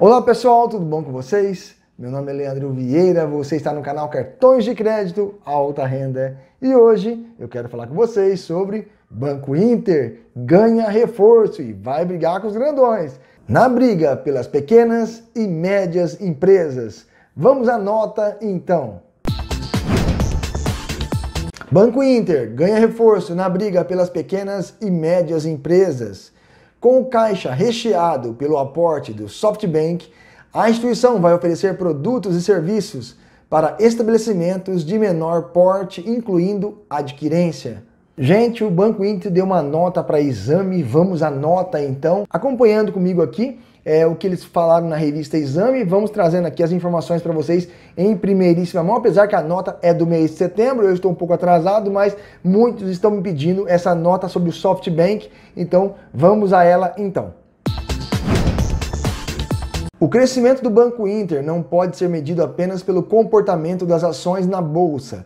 Olá pessoal, tudo bom com vocês? Meu nome é Leandro Vieira, você está no canal Cartões de Crédito Alta Renda e hoje eu quero falar com vocês sobre Banco Inter ganha reforço e vai brigar com os grandões na briga pelas pequenas e médias empresas. Vamos à nota então. Banco Inter ganha reforço na briga pelas pequenas e médias empresas. Com o caixa recheado pelo aporte do SoftBank, a instituição vai oferecer produtos e serviços para estabelecimentos de menor porte, incluindo adquirência. Gente, o Banco Inter deu uma nota para exame, vamos à nota então. Acompanhando comigo aqui é, o que eles falaram na revista Exame, vamos trazendo aqui as informações para vocês em primeiríssima mão, apesar que a nota é do mês de setembro, eu estou um pouco atrasado, mas muitos estão me pedindo essa nota sobre o SoftBank, então vamos a ela então. O crescimento do Banco Inter não pode ser medido apenas pelo comportamento das ações na bolsa,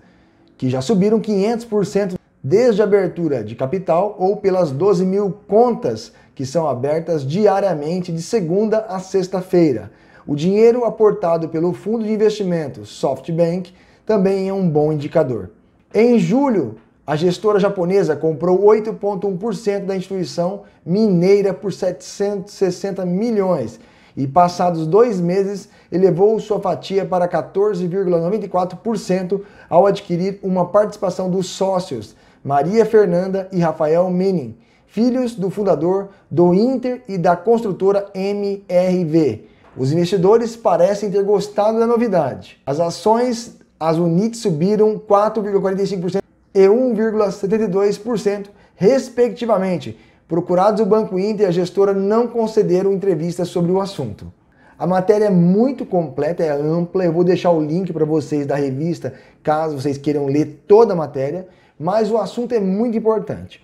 que já subiram 500% desde a abertura de capital ou pelas 12 mil contas que são abertas diariamente de segunda a sexta-feira. O dinheiro aportado pelo fundo de investimento SoftBank também é um bom indicador. Em julho, a gestora japonesa comprou 8,1% da instituição mineira por 760 milhões e, passados dois meses, elevou sua fatia para 14,94% ao adquirir uma participação dos sócios Maria Fernanda e Rafael Menin, filhos do fundador do Inter e da construtora MRV. Os investidores parecem ter gostado da novidade. As ações, as units subiram 4,45% e 1,72%, respectivamente. Procurados o Banco Inter e a gestora não concederam entrevistas sobre o assunto. A matéria é muito completa, é ampla. Eu vou deixar o link para vocês da revista, caso vocês queiram ler toda a matéria mas o assunto é muito importante.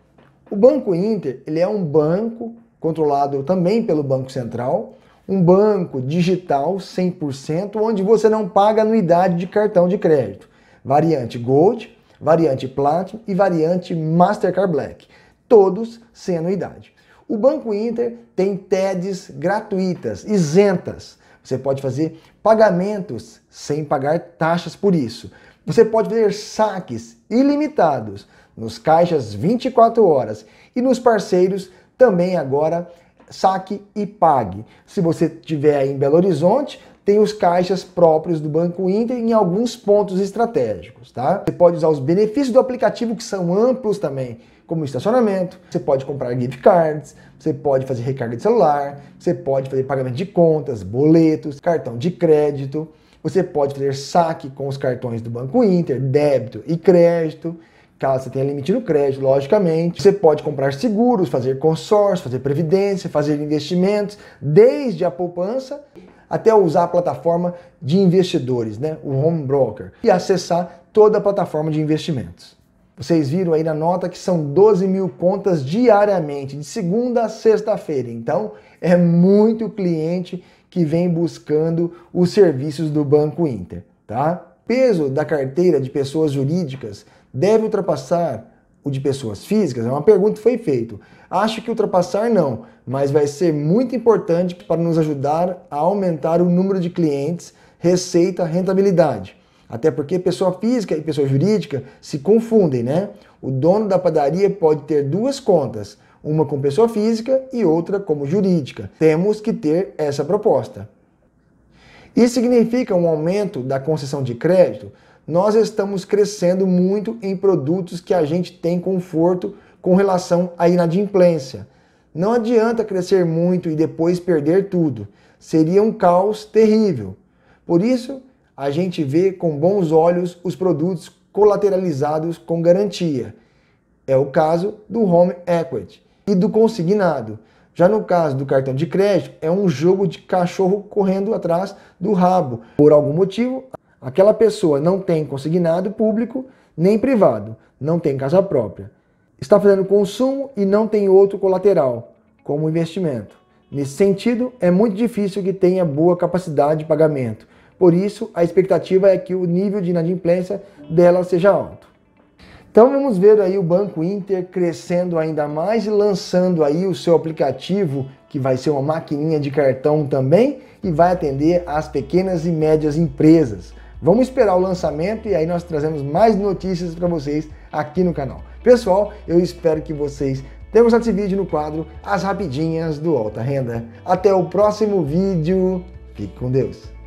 O Banco Inter ele é um banco controlado também pelo Banco Central, um banco digital 100%, onde você não paga anuidade de cartão de crédito. Variante Gold, variante Platinum e variante Mastercard Black, todos sem anuidade. O Banco Inter tem TEDs gratuitas, isentas. Você pode fazer pagamentos sem pagar taxas por isso. Você pode fazer saques ilimitados nos caixas 24 horas e nos parceiros também agora saque e pague. Se você tiver em Belo Horizonte, tem os caixas próprios do Banco Inter em alguns pontos estratégicos, tá? Você pode usar os benefícios do aplicativo que são amplos também, como estacionamento, você pode comprar gift cards, você pode fazer recarga de celular, você pode fazer pagamento de contas, boletos, cartão de crédito. Você pode fazer saque com os cartões do Banco Inter, débito e crédito, caso você tenha limite no crédito, logicamente. Você pode comprar seguros, fazer consórcio, fazer previdência, fazer investimentos, desde a poupança até usar a plataforma de investidores, né? o home broker, e acessar toda a plataforma de investimentos. Vocês viram aí na nota que são 12 mil contas diariamente, de segunda a sexta-feira. Então, é muito cliente que vem buscando os serviços do Banco Inter, tá? Peso da carteira de pessoas jurídicas deve ultrapassar o de pessoas físicas? É uma pergunta que foi feita. Acho que ultrapassar não, mas vai ser muito importante para nos ajudar a aumentar o número de clientes, receita, rentabilidade. Até porque pessoa física e pessoa jurídica se confundem, né? O dono da padaria pode ter duas contas, uma com pessoa física e outra como jurídica. Temos que ter essa proposta. Isso significa um aumento da concessão de crédito? Nós estamos crescendo muito em produtos que a gente tem conforto com relação à inadimplência. Não adianta crescer muito e depois perder tudo. Seria um caos terrível. Por isso, a gente vê com bons olhos os produtos colateralizados com garantia. É o caso do home equity e do consignado. Já no caso do cartão de crédito, é um jogo de cachorro correndo atrás do rabo. Por algum motivo, aquela pessoa não tem consignado público nem privado, não tem casa própria. Está fazendo consumo e não tem outro colateral, como investimento. Nesse sentido, é muito difícil que tenha boa capacidade de pagamento. Por isso, a expectativa é que o nível de inadimplência dela seja alto. Então vamos ver aí o Banco Inter crescendo ainda mais e lançando aí o seu aplicativo, que vai ser uma maquininha de cartão também e vai atender às pequenas e médias empresas. Vamos esperar o lançamento e aí nós trazemos mais notícias para vocês aqui no canal. Pessoal, eu espero que vocês tenham gostado desse vídeo no quadro As Rapidinhas do Alta Renda. Até o próximo vídeo. Fique com Deus.